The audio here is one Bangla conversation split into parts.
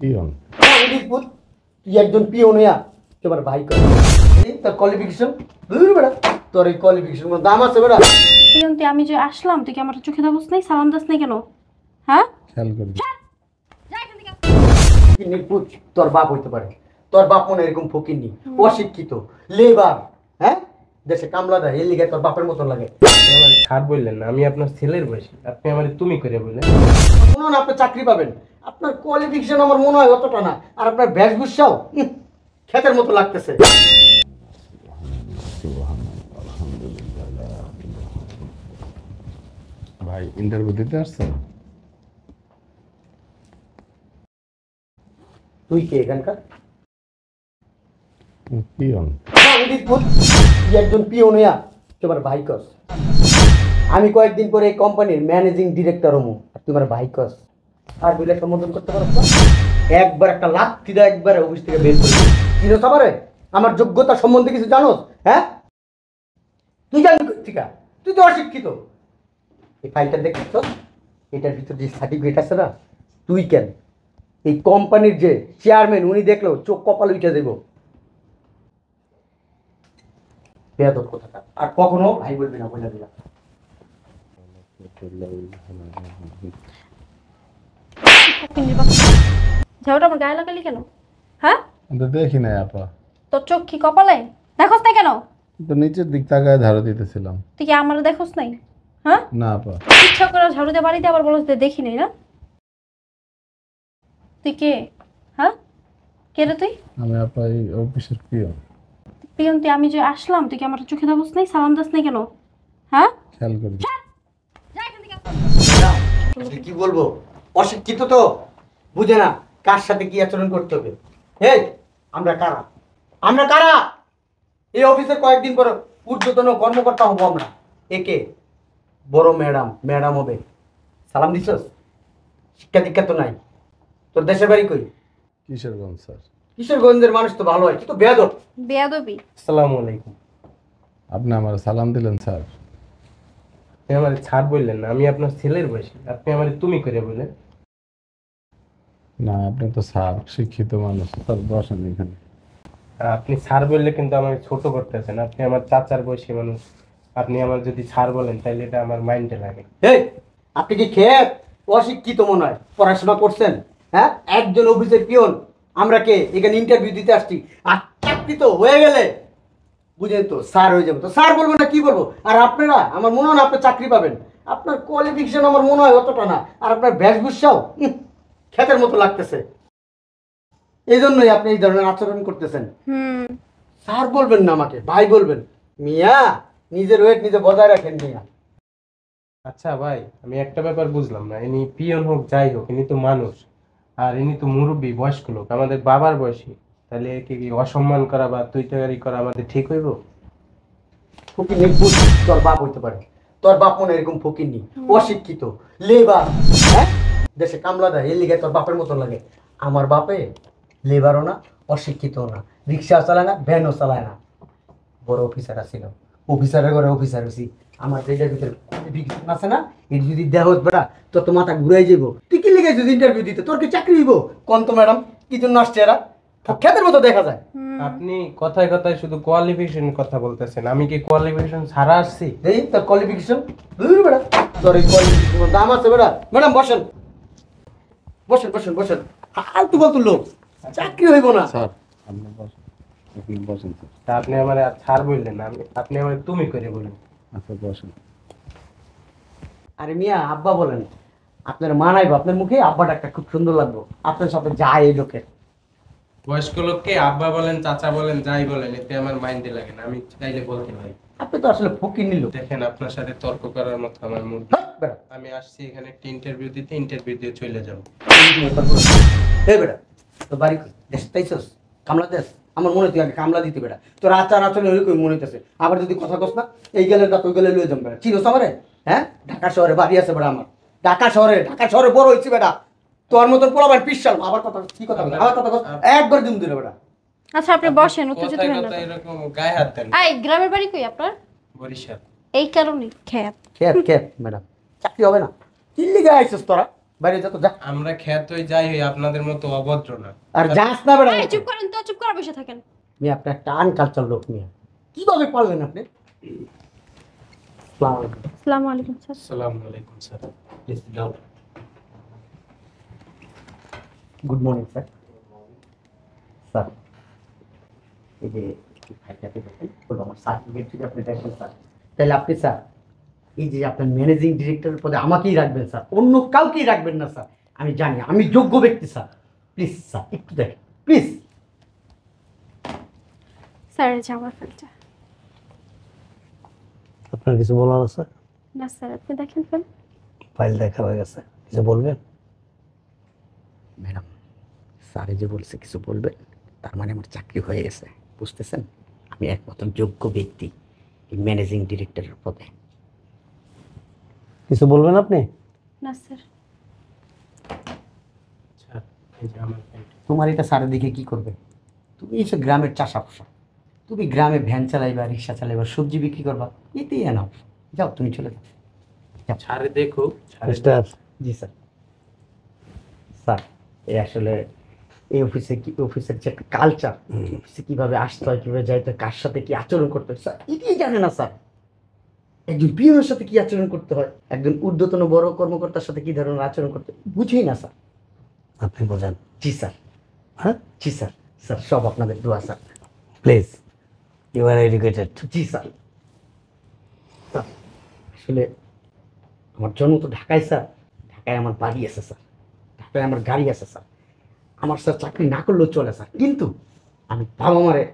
পিয়ন হ্যাঁ, একজন ভাই কোয়ালিফিকেশন বেড়া তোর এই দাম আছে বেড়া আমি যে আসলাম তুই কি আমার চোখে দাবস নাই সালাম দাস নাই কেন হ্যাঁ তোর বাপ হইতে পারে তোর বাপ মনে এরকম ফকির নি অশিক্ষিত লেবার হ্যাঁ দেশে কামলাটা এই লিগে তোর বাপের মতন লাগে ছাড় বললেন না আমি আপনার ছেলের বয়সী আপনি আমার তুমি করে বললেন শুনুন আপনি চাকরি পাবেন আপনার কোয়ালিফিকেশন আমার মনে হয় অতটা না আর আপনার বেশভূষাও খেতের মতো লাগতেছে ভাই ইন্টারভিউ দিতে আসছেন তুই কে এখানকার পিয়ন হ্যাঁ, তুই একজন পিয়ন তোমার আমি কয়েকদিন পরে এই কোম্পানির ম্যানেজিং ডিরেক্টর হমু আর তোমার ভাই কস আর বুঝলে সম্বোধন করতে পারো একবার একটা লাত্তি দা একবার অফিস থেকে বের করবে কি আমার যোগ্যতা সম্বন্ধে কিছু জানো হ্যাঁ তুই জানি ঠিক তুই তো অশিক্ষিত এই ফাইলটা দেখছিস এটার ভিতরে যে সার্টিফিকেট আছে না তুই কেন এই কোম্পানির যে চেয়ারম্যান উনি দেখলো চোখ কপাল উঠে দেবো বেয়াদব কথাটা আর কখনো ভাই বলবি না বলে দিলাম ঝাউটা হ্যাঁ? নিচের দিক দিতেছিলাম তুই আমার দেখোস নাই হ্যাঁ না বাড়িতে আবার বলস দেখি না তুই হ্যাঁ কে রে তুই এখন তুই আমি যে আসলাম তুই কি আমার চোখে দাবস নাই সালাম দাস নাই কেন হ্যাঁ খেয়াল করি কি বলবো অশিক্ষিত তো বুঝে না কার সাথে কি আচরণ করতে হবে এই আমরা কারা আমরা কারা এই অফিসে কয়েকদিন পরে ঊর্ধ্বতন কর্মকর্তা হবো আমরা একে বড় ম্যাডাম ম্যাডাম হবে সালাম দিছস শিক্ষা দীক্ষা তো নাই তোর দেশের বাড়ি কই কিশোরগঞ্জ স্যার কিশোরগঞ্জের মানুষ তো ভালো আছে তো বেয়াদব বেয়াদবি আসসালামু আলাইকুম আপনি আমার সালাম দিলেন স্যার আপনি আমার ছাড় বললেন না আমি আপনার ছেলের বয়সী আপনি আমার তুমি করে বললেন না আপনি তো স্যার শিক্ষিত মানুষ স্যার বসেন এখানে আপনি স্যার বললে কিন্তু আমার ছোট করতেছেন আপনি আমার চাচার বয়সী মানুষ আপনি আমার যদি স্যার বলেন তাহলে এটা আমার মাইন্ডে লাগে এই আপনি কি খেয়ে অশিক্ষিত মনে হয় পড়াশোনা করছেন হ্যাঁ একজন অফিসের পিয়ন আমরা কে এখানে ইন্টারভিউ দিতে আসছি আর চাকরিত হয়ে গেলে বুঝেন তো স্যার হয়ে যাবো তো স্যার বলবো না কি বলবো আর আপনারা আমার মনে হয় না আপনার চাকরি পাবেন আপনার কোয়ালিফিকেশন আমার মনে হয় অতটা না আর আপনার বেশভূষাও খেতের মতো লাগতেছে এই জন্যই আপনি এই ধরনের আচরণ করতেছেন স্যার বলবেন না আমাকে ভাই বলবেন মিয়া নিজের ওয়েট নিজে বজায় রাখেন মিয়া আচ্ছা ভাই আমি একটা ব্যাপার বুঝলাম না ইনি পিয়ন হোক যাই হোক ইনি তো মানুষ আর ইনি তো মুরব্বী বয়স্ক লোক আমাদের বাবার বয়সী তাহলে একে কি অসম্মান করা বা তুইটাগারি করা আমাদের ঠিক হইব ফকির নির্বুধ তোর বাপ হইতে পারে তোর বাপ মনে এরকম ফকির নি অশিক্ষিত লেবার হ্যাঁ দেশে কামলা দেয় এর লিগে তোর বাপের মতন লাগে আমার বাপে লেবারও না অশিক্ষিতও না রিক্সাও চালায় না ভ্যানও চালায় না বড় অফিসার আছিল অফিসারের ঘরে অফিসার হয়েছি আমার এটার ভিতরে কোয়ালিফিকেশন আছে না এর যদি দেহত বেড়া তো তো মাথা ঘুরাই যাবো তুই কি লিখে যদি ইন্টারভিউ দিতে তোর কি চাকরি দিব কোন তো ম্যাডাম কি জন্য আসছে এরা খেতের মতো দেখা যায় আপনি কথায় কথায় শুধু কোয়ালিফিকেশন কথা বলতেছেন আমি কি কোয়ালিফিকেশন ছাড়া আসছি এই তোর কোয়ালিফিকেশন দূর বেড়া তোর এই কোয়ালিফিকেশন দাম আছে বেড়া ম্যাডাম বসেন বসেন বসেন বসেন ফালতু ফালতু লোক চাকরি হইব না স্যার আপনি বসেন আপনি বসেন আপনি আমার ছাড় বললেন আপনি আমার তুমি করে বললেন আরে মিয়া আব্বা বলেন আপনার মা আপনার মুখে আব্বাটা একটা খুব সুন্দর লাগবো আপনার সাথে যায় এই লোকের বয়স্ক লোককে আব্বা বলেন চাচা বলেন যাই বলেন এতে আমার মাইন্ডে লাগে না আমি চাইলে বলতে পারি আপনি তো আসলে ফকির নিল দেখেন আপনার সাথে তর্ক করার মতো আমার মন আমি আসছি এখানে একটা ইন্টারভিউ দিতে ইন্টারভিউ দিয়ে চলে যাবো এই বেটা তো বাড়ি দেশ তাইছস কামলা দেশ আমার মনে তুই কামলা দিতে বেড়া তো আচার আচরণ এরকম মনে হইতেছে আবার যদি কথা কস না এই গেলে রাত ওই গেলে লুয়ে যাবে বেটা চিনোস আমারে হ্যাঁ ঢাকা শহরে বাড়ি আছে বেটা আমার ঢাকা শহরে ঢাকা শহরে বড় হয়েছি বেটা তোর মতন পুরো আবার পিসাল আবার কথা কি কথা বলে আবার কথা কস একবার দিন দিলে বেটা আচ্ছা আপনি বসেন উঠে যেতে হবে না এরকম গায়ে হাত দেন এই গ্রামের বাড়ি কই আপনার বরিশাল এই কারণে খ্যাপ খ্যাপ খ্যাপ ম্যাডাম চাকরি হবে না দিল্লি গায়ে আইছিস তোরা বাইরে যা তো যা আমরা খ্যাত যাই হই আপনাদের মতো অভদ্র না আর আচ্ছা। যাস না বেড়া এই চুপ করেন তো চুপ করে বসে থাকেন মি আপনি একটা লোক মিয়া কিভাবে পারলেন আপনি আলাইকুম স্যার সালাম আলাইকুম sir please good morning sir sir এই যে ফাইলটাতে দেখেন আমার সার্টিফিকেট আপনি দেখেন স্যার তাহলে আপনি স্যার এই যে আপনার ম্যানেজিং ডিরেক্টরের পদে আমাকেই রাখবেন স্যার অন্য কাউকেই রাখবেন না স্যার আমি জানি আমি যোগ্য ব্যক্তি স্যার প্লিজ স্যার একটু দেখেন প্লিজ স্যার জামা ফেলটা আপনার কিছু বলার আছে না স্যার আপনি দেখেন ফেল ফাইল দেখা হয়ে গেছে কিছু বলবেন ম্যাডাম স্যারে যে বলছে কিছু বলবেন তার মানে আমার চাকরি হয়ে গেছে বুঝতেছেন আমি একমাত্র যোগ্য ব্যক্তি এই ম্যানেজিং ডিরেক্টরের পদে কিছু বলবেন আপনি না স্যার আচ্ছা, তোমার এটা সারের দিকে কি করবে তুমি এই গ্রামের চাষা পোষা তুমি গ্রামে ভ্যান চালাইবা রিক্সা চালাইবা সবজি বিক্রি করবা এতেই এনাও যাও তুমি চলে যাও দেখো স্যার জি স্যার স্যার এই আসলে এই অফিসে কি অফিসের যে কালচার অফিসে কীভাবে আসতে হয় কীভাবে যাইতে হয় কার সাথে কি আচরণ করতে হয় স্যার এটাই জানে না স্যার একজন পিওনের সাথে কি আচরণ করতে হয় একজন ঊর্ধ্বতন বড় কর্মকর্তার সাথে কি ধরনের আচরণ করতে বুঝেই না স্যার আপনি বোঝান জি স্যার হ্যাঁ জি স্যার স্যার সব আপনাদের দোয়া sir please you are educated জি স্যার আসলে আমার জন্ম তো ঢাকায় স্যার ঢাকায় আমার বাড়ি আছে স্যার ঢাকায় আমার গাড়ি আছে স্যার আমার স্যার চাকরি না করলেও চলে স্যার কিন্তু আমি বাবা মারে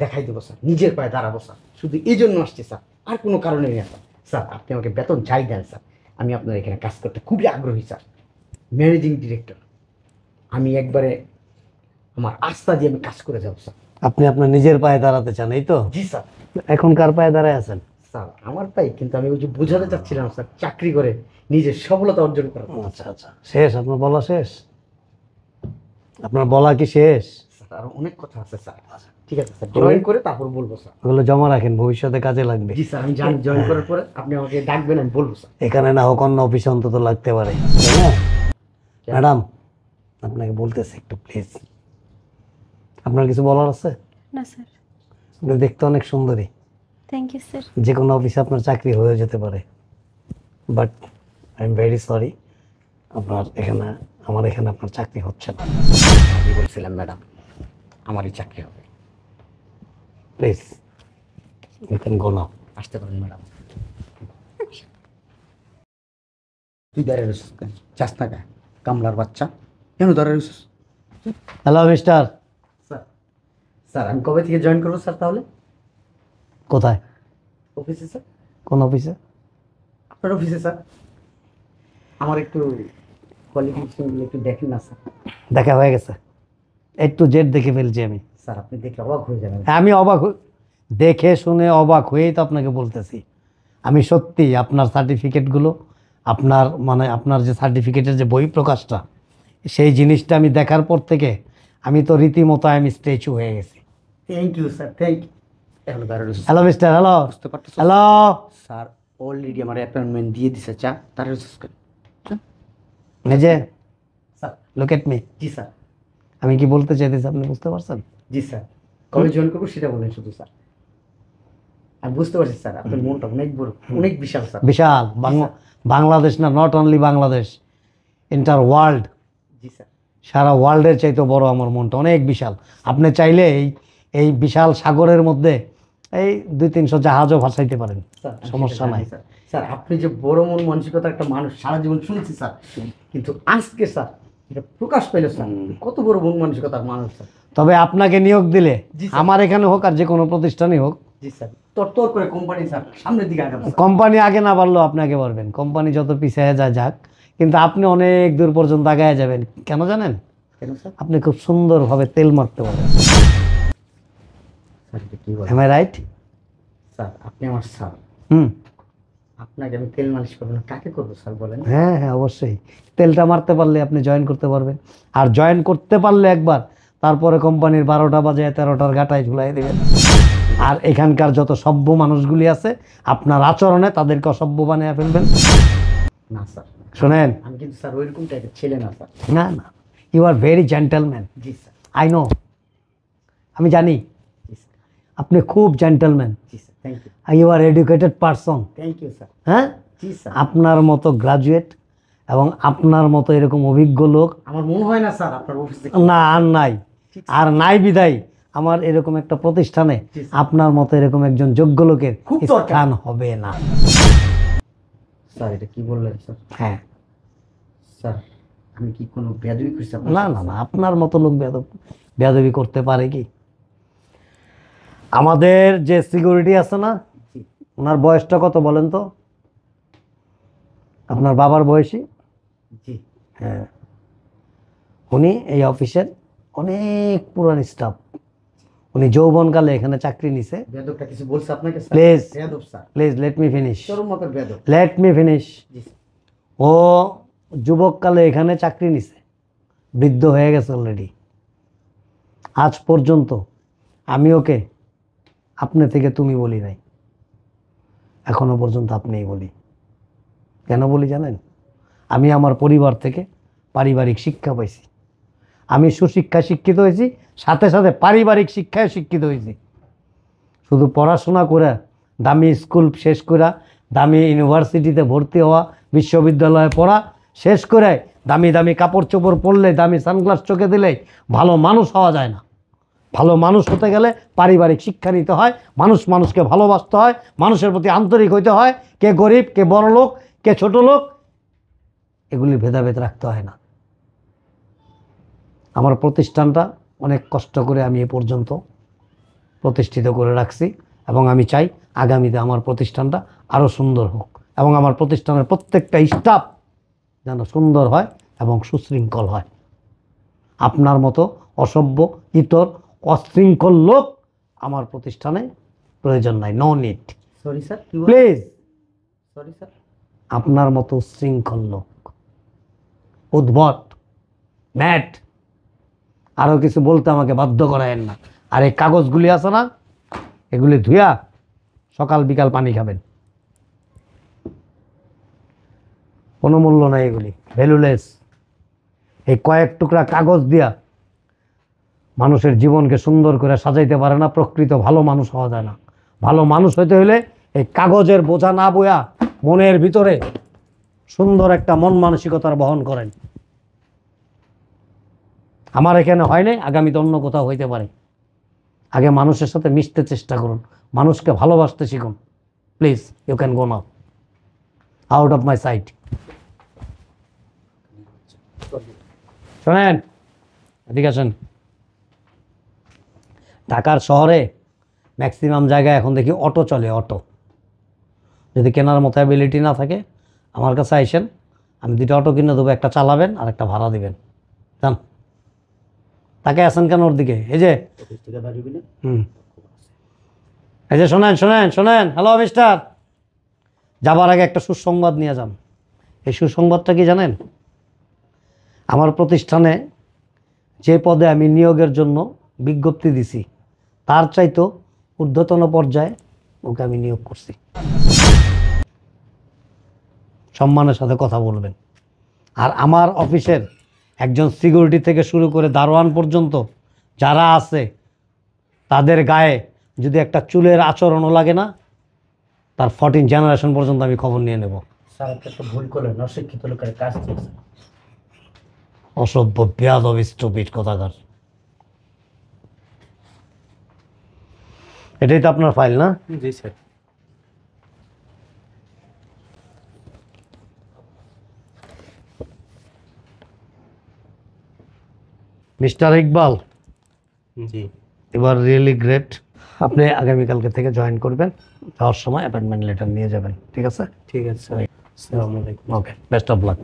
দেখাই দেবো স্যার নিজের পায়ে দাঁড়াবো স্যার শুধু এই জন্য আসছি স্যার আর কোনো কারণে নেই স্যার স্যার আপনি আমাকে বেতন চাই দেন স্যার আমি আপনার এখানে কাজ করতে খুবই আগ্রহী স্যার ম্যানেজিং ডিরেক্টর আমি একবারে আমার আস্থা দিয়ে আমি কাজ করে যাব স্যার আপনি আপনার নিজের পায়ে দাঁড়াতে চান এই তো জি স্যার এখন কার পায়ে দাঁড়ায় আছেন স্যার আমার পাই কিন্তু আমি ওই যে বোঝাতে চাচ্ছিলাম স্যার চাকরি করে নিজের সফলতা অর্জন করা আচ্ছা আচ্ছা শেষ আপনার বলা শেষ আপনার বলা কি শেষ অনেক কথা আছে স্যার আচ্ছা। ঠিক আছে স্যার জয়েন করে তারপর বলবো স্যার ওগুলো জমা রাখেন ভবিষ্যতে কাজে লাগবে জি স্যার আমি জয়েন করার পরে আপনি আমাকে ডাকবেন আমি বলবো স্যার এখানে না হোক অন্য অফিসে অন্তত লাগতে পারে ম্যাডাম আপনাকে বলতেছি একটু প্লিজ আপনার কিছু বলার আছে না স্যার আপনি দেখতে অনেক সুন্দরী থ্যাংক ইউ স্যার যে কোনো অফিসে আপনার চাকরি হয়ে যেতে পারে but I am very sorry আপনার এখানে আমার এখানে আপনার চাকরি হচ্ছে না আমি বলছিলাম ম্যাডাম আমারই চাকরি হবে please you can go now আসতে পারেন ম্যাডাম তুই দাঁড়িয়ে রয়েছিস চাস না কে কামলার বাচ্চা কেন দাঁড়িয়ে রয়েছিস হ্যালো মিস্টার স্যার স্যার আমি কবে থেকে জয়েন করবো স্যার তাহলে কোথায় অফিসে স্যার কোন অফিসে আপনার অফিসে স্যার আমার একটু কোয়ালিফিকেশনগুলো একটু দেখেন না স্যার দেখা হয়ে গেছে একটু জেট দেখে ফেলছি আমি স্যার আপনি দেখে অবাক হয়ে যাবেন আমি অবাক দেখে শুনে অবাক হয়েই তো আপনাকে বলতেছি আমি সত্যি আপনার সার্টিফিকেটগুলো আপনার মানে আপনার যে সার্টিফিকেটের যে বই প্রকাশটা সেই জিনিসটা আমি দেখার পর থেকে আমি তো রীতিমতো আমি স্ট্যাচু হয়ে গেছি thank you sir thank you hello mister hello বুঝতে হ্যালো স্যার অলরেডি আমার অ্যাপয়েন্টমেন্ট দিয়ে দিছে চা তার মেজে স্যার লোকেট মি জি স্যার আমি কি বলতে চাইতেছি আপনি বুঝতে পারছেন জি স্যার কবে জয়েন করবো সেটা বলেন শুধু স্যার আমি বুঝতে পারছি স্যার আপনার মনটা অনেক বড় অনেক বিশাল স্যার বিশাল বাংলাদেশ না not only Bangladesh inter world জি স্যার সারা ওয়ার্ল্ডের চাইতে বড় আমার মনটা অনেক বিশাল আপনি চাইলে এই এই বিশাল সাগরের মধ্যে এই দুই তিনশো জাহাজও ভাসাইতে পারেন সমস্যা নাই স্যার আপনি যে বড় মন মানসিকতা একটা মানুষ সারা জীবন শুনছি স্যার কিন্তু আজকে স্যার এটা প্রকাশ পেল কত বড় মন মানসিকতার মানুষ তবে আপনাকে নিয়োগ দিলে আমার এখানে হোক আর যে কোনো প্রতিষ্ঠানে হোক কোম্পানি আগে না বাড়লেও আপনাকে পারবেন কোম্পানি যত পিছিয়ে যায় যাক কিন্তু আপনি অনেক দূর পর্যন্ত আগায় যাবেন কেন জানেন আপনি খুব সুন্দরভাবে তেল মারতে পারেন রাইট স্যার আপনি আমার স্যার হুম আপনাকে আমি তেল মালিশ করবো কাকে করবো স্যার বলেন হ্যাঁ হ্যাঁ অবশ্যই তেলটা মারতে পারলে আপনি জয়েন করতে পারবেন আর জয়েন করতে পারলে একবার তারপরে কোম্পানির বারোটা বাজে তেরোটার গাটায় ঝুলাই দেবেন আর এখানকার যত সভ্য মানুষগুলি আছে আপনার আচরণে তাদেরকে অসভ্য বানিয়ে ফেলবেন না স্যার শোনেন আমি কিন্তু স্যার ওইরকম টাইপের ছেলে না স্যার না না ইউ আর ভেরি জেন্টেলম্যান জি স্যার আই নো আমি জানি আপনি খুব gentleman you are educated person thank you sir হ্যাঁ আপনার মতো গ্রাজুয়েট এবং আপনার মতো এরকম অভিজ্ঞ লোক আমার মনে হয় না স্যার আপনার অফিসে না আর নাই আর নাই বিদায় আমার এরকম একটা প্রতিষ্ঠানে আপনার মতো এরকম একজন যোগ্য লোকের স্থান হবে না স্যার এটা কি বললেন স্যার হ্যাঁ স্যার আমি কি কোনো বেদবি করছি না না না আপনার মতো লোক বেদবি করতে পারে কি আমাদের যে সিকিউরিটি আছে না ওনার বয়সটা কত বলেন তো আপনার বাবার বয়সী হ্যাঁ উনি এই অফিসের অনেক পুরান স্টাফ উনি যৌবনকালে এখানে চাকরি নিছে কিছু please let me finish let me finish ও যুবককালে এখানে চাকরি নিছে বৃদ্ধ হয়ে গেছে অলরেডি আজ পর্যন্ত আমি ওকে আপনি থেকে তুমি বলি নাই এখনো পর্যন্ত আপনিই বলি কেন বলি জানেন আমি আমার পরিবার থেকে পারিবারিক শিক্ষা পাইছি আমি সুশিক্ষায় শিক্ষিত হয়েছি সাথে সাথে পারিবারিক শিক্ষায় শিক্ষিত হয়েছি শুধু পড়াশোনা করে দামি স্কুল শেষ করে দামি ইউনিভার্সিটিতে ভর্তি হওয়া বিশ্ববিদ্যালয়ে পড়া শেষ করে দামি দামি কাপড় চোপড় পরলে দামি সানগ্লাস চোখে দিলে ভালো মানুষ হওয়া যায় না ভালো মানুষ হতে গেলে পারিবারিক শিক্ষা নিতে হয় মানুষ মানুষকে ভালোবাসতে হয় মানুষের প্রতি আন্তরিক হইতে হয় কে গরিব কে বড় লোক কে ছোট লোক এগুলি ভেদাভেদ রাখতে হয় না আমার প্রতিষ্ঠানটা অনেক কষ্ট করে আমি এ পর্যন্ত প্রতিষ্ঠিত করে রাখছি এবং আমি চাই আগামীতে আমার প্রতিষ্ঠানটা আরও সুন্দর হোক এবং আমার প্রতিষ্ঠানের প্রত্যেকটা স্টাফ যেন সুন্দর হয় এবং সুশৃঙ্খল হয় আপনার মতো অসভ্য ইতর অশৃঙ্খল লোক আমার প্রতিষ্ঠানে প্রয়োজন নাই no need sorry sir please sorry sir আপনার মতো শৃঙ্খল লোক উদ্ভট ম্যাট আরও কিছু বলতে আমাকে বাধ্য করায়েন না আর এই কাগজগুলি আছে না এগুলি ধুয়া সকাল বিকাল পানি খাবেন কোনো মূল্য নাই এগুলি ভ্যালুলেস এই কয়েক টুকরা কাগজ দিয়া মানুষের জীবনকে সুন্দর করে সাজাইতে পারে না প্রকৃত ভালো মানুষ হওয়া যায় না ভালো মানুষ হইতে হলে এই কাগজের বোঝা না বয়া মনের ভিতরে সুন্দর একটা মন মানসিকতার বহন করেন আমার এখানে হয় নাই আগামীতে অন্য কোথাও হইতে পারে আগে মানুষের সাথে মিশতে চেষ্টা করুন মানুষকে ভালোবাসতে শিখুন please you can go now out of my sight শোনেন এদিকে আছেন ঢাকার শহরে ম্যাক্সিমাম জায়গায় এখন দেখি অটো চলে অটো যদি কেনার মতো অ্যাবিলিটি না থাকে আমার কাছে আইসেন আমি দুটো অটো কিনে দেবো একটা চালাবেন আর একটা ভাড়া দিবেন জান তাকে আসেন কেন ওর দিকে এই যে হুম এই যে শোনেন শোনেন শোনেন হ্যালো মিস্টার যাবার আগে একটা সুসংবাদ নিয়ে যান এই সুসংবাদটা কি জানেন আমার প্রতিষ্ঠানে যে পদে আমি নিয়োগের জন্য বিজ্ঞপ্তি দিছি তার চাইতো ঊর্ধ্বতন পর্যায়ে ওকে আমি নিয়োগ করছি সম্মানের সাথে কথা বলবেন আর আমার অফিসের একজন সিকিউরিটি থেকে শুরু করে দারোয়ান পর্যন্ত যারা আছে তাদের গায়ে যদি একটা চুলের আচরণও লাগে না তার ফর্টিন জেনারেশন পর্যন্ত আমি খবর নিয়ে নেব অসভ্য বেয়াদ স্টুপিট কথাকার এটাই তো আপনার ফাইল না জি স্যার মিস্টার ইকবাল জি এবার রিয়েলি গ্রেট আপনি আগামীকালকে থেকে জয়েন করবেন যাওয়ার সময় অ্যাপয়েন্টমেন্ট লেটার নিয়ে যাবেন ঠিক আছে ঠিক আছে স্যার আসসালামু আলাইকুম ওকে বেস্ট অফ লাক